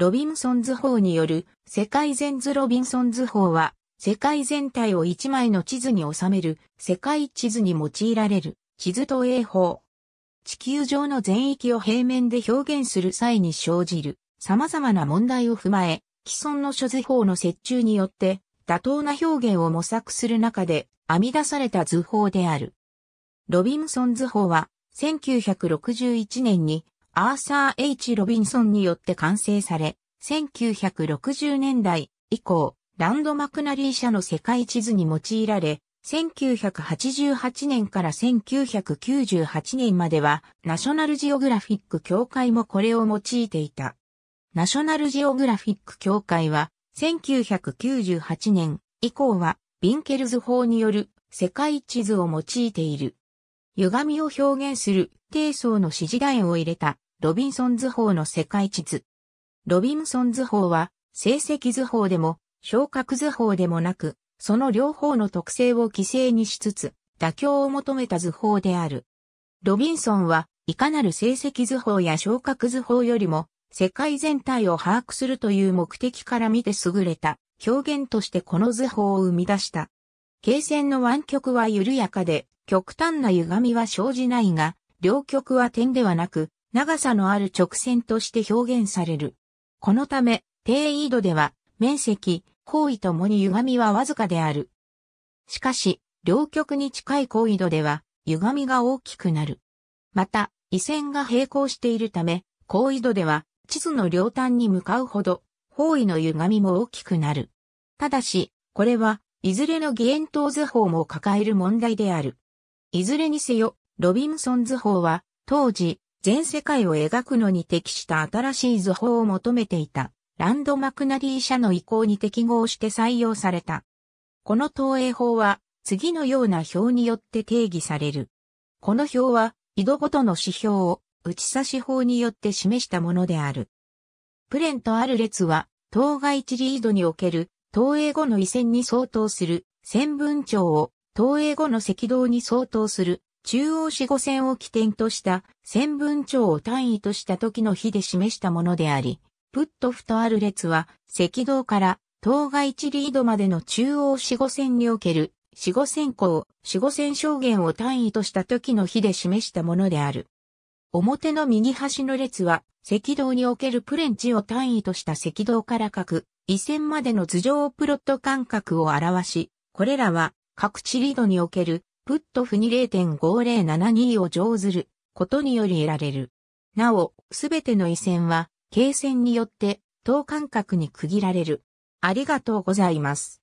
ロビンソン図法による世界全図ロビンソン図法は世界全体を一枚の地図に収める世界地図に用いられる地図投影法。地球上の全域を平面で表現する際に生じる様々な問題を踏まえ、既存の諸図法の折衷によって妥当な表現を模索する中で編み出された図法である。ロビンソン図法は1961年にアーサー・ H・ ロビンソンによって完成され、1960年代以降、ランドマクナリー社の世界地図に用いられ、1988年から1998年までは、ナショナルジオグラフィック協会もこれを用いていた。ナショナルジオグラフィック協会は、1998年以降は、ビンケルズ法による世界地図を用いている。歪みを表現する低層の指示台を入れたロビンソン図法の世界地図。ロビンソン図法は、成績図法でも、昇格図法でもなく、その両方の特性を規制にしつつ、妥協を求めた図法である。ロビンソンは、いかなる成績図法や昇格図法よりも、世界全体を把握するという目的から見て優れた表現としてこの図法を生み出した。経線の湾曲は緩やかで、極端な歪みは生じないが、両極は点ではなく、長さのある直線として表現される。このため、低緯度では、面積、高位ともに歪みはわずかである。しかし、両極に近い高緯度では、歪みが大きくなる。また、緯線が平行しているため、高緯度では、地図の両端に向かうほど、方位の歪みも大きくなる。ただし、これは、いずれの義円筒図法も抱える問題である。いずれにせよ、ロビンソン図法は、当時、全世界を描くのに適した新しい図法を求めていた、ランド・マクナリー社の意向に適合して採用された。この投影法は、次のような表によって定義される。この表は、井戸ごとの指標を、打ち差し法によって示したものである。プレントある列は、当該地リードにおける、投影後の位線に相当する、線分長を、投影後の赤道に相当する、中央四五線を起点とした線分長を単位とした時の比で示したものであり、プットフとある列は赤道から東外地リードまでの中央四五線における四五線項、四五線証言を単位とした時の比で示したものである。表の右端の列は赤道におけるプレンチを単位とした赤道から各位線までの頭上プロット間隔を表し、これらは各地リードにおけるプットフに0.5072を乗ずることにより得られる。なお、すべての位線は、経線によって等間隔に区切られる。ありがとうございます。